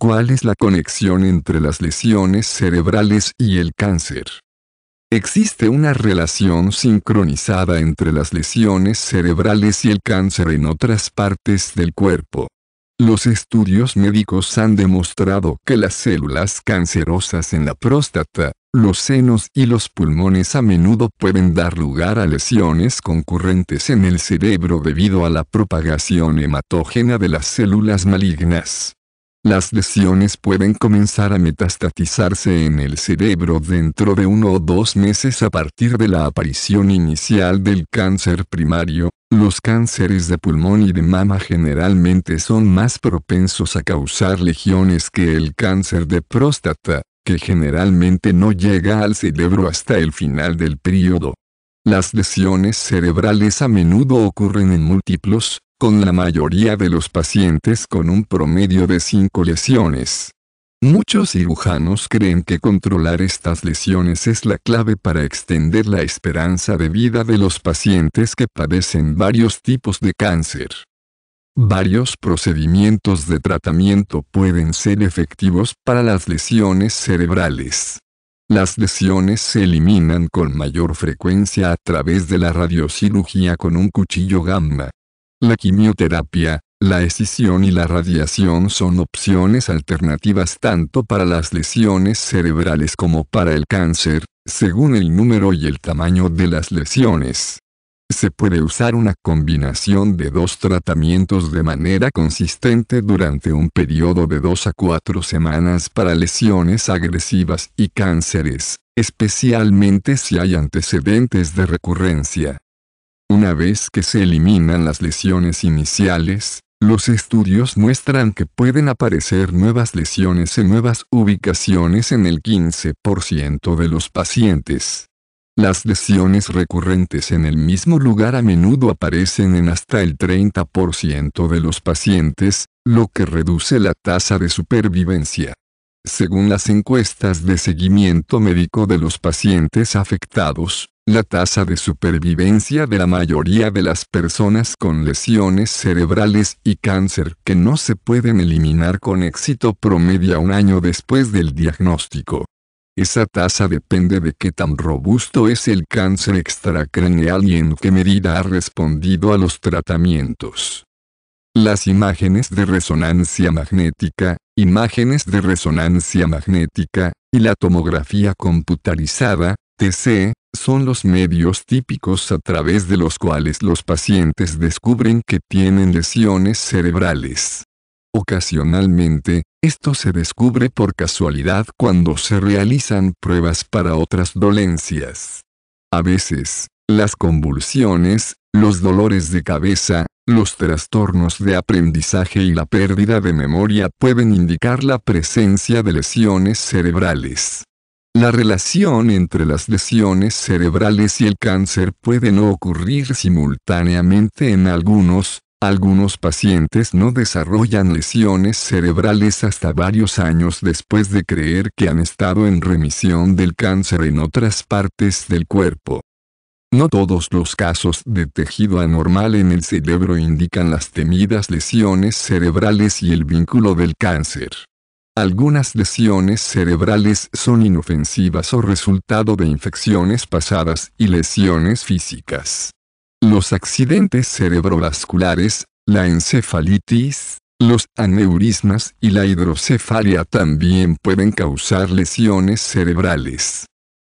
¿Cuál es la conexión entre las lesiones cerebrales y el cáncer? Existe una relación sincronizada entre las lesiones cerebrales y el cáncer en otras partes del cuerpo. Los estudios médicos han demostrado que las células cancerosas en la próstata, los senos y los pulmones a menudo pueden dar lugar a lesiones concurrentes en el cerebro debido a la propagación hematógena de las células malignas. Las lesiones pueden comenzar a metastatizarse en el cerebro dentro de uno o dos meses a partir de la aparición inicial del cáncer primario. Los cánceres de pulmón y de mama generalmente son más propensos a causar lesiones que el cáncer de próstata, que generalmente no llega al cerebro hasta el final del período. Las lesiones cerebrales a menudo ocurren en múltiplos, con la mayoría de los pacientes con un promedio de 5 lesiones. Muchos cirujanos creen que controlar estas lesiones es la clave para extender la esperanza de vida de los pacientes que padecen varios tipos de cáncer. Varios procedimientos de tratamiento pueden ser efectivos para las lesiones cerebrales. Las lesiones se eliminan con mayor frecuencia a través de la radiocirugía con un cuchillo gamma, la quimioterapia, la escisión y la radiación son opciones alternativas tanto para las lesiones cerebrales como para el cáncer, según el número y el tamaño de las lesiones. Se puede usar una combinación de dos tratamientos de manera consistente durante un periodo de dos a cuatro semanas para lesiones agresivas y cánceres, especialmente si hay antecedentes de recurrencia. Una vez que se eliminan las lesiones iniciales, los estudios muestran que pueden aparecer nuevas lesiones en nuevas ubicaciones en el 15% de los pacientes. Las lesiones recurrentes en el mismo lugar a menudo aparecen en hasta el 30% de los pacientes, lo que reduce la tasa de supervivencia. Según las encuestas de seguimiento médico de los pacientes afectados, la tasa de supervivencia de la mayoría de las personas con lesiones cerebrales y cáncer que no se pueden eliminar con éxito promedia un año después del diagnóstico. Esa tasa depende de qué tan robusto es el cáncer extracraneal y en qué medida ha respondido a los tratamientos. Las imágenes de resonancia magnética, imágenes de resonancia magnética, y la tomografía computarizada, TC, son los medios típicos a través de los cuales los pacientes descubren que tienen lesiones cerebrales. Ocasionalmente, esto se descubre por casualidad cuando se realizan pruebas para otras dolencias. A veces, las convulsiones, los dolores de cabeza, los trastornos de aprendizaje y la pérdida de memoria pueden indicar la presencia de lesiones cerebrales. La relación entre las lesiones cerebrales y el cáncer puede no ocurrir simultáneamente en algunos, algunos pacientes no desarrollan lesiones cerebrales hasta varios años después de creer que han estado en remisión del cáncer en otras partes del cuerpo. No todos los casos de tejido anormal en el cerebro indican las temidas lesiones cerebrales y el vínculo del cáncer. Algunas lesiones cerebrales son inofensivas o resultado de infecciones pasadas y lesiones físicas. Los accidentes cerebrovasculares, la encefalitis, los aneurismas y la hidrocefalia también pueden causar lesiones cerebrales.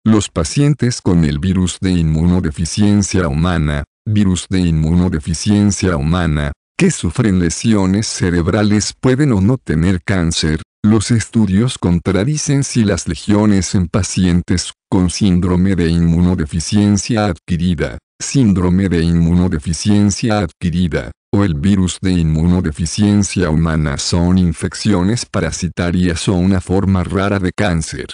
Los pacientes con el virus de inmunodeficiencia humana, virus de inmunodeficiencia humana, que sufren lesiones cerebrales pueden o no tener cáncer, los estudios contradicen si las legiones en pacientes con síndrome de inmunodeficiencia adquirida, síndrome de inmunodeficiencia adquirida, o el virus de inmunodeficiencia humana son infecciones parasitarias o una forma rara de cáncer.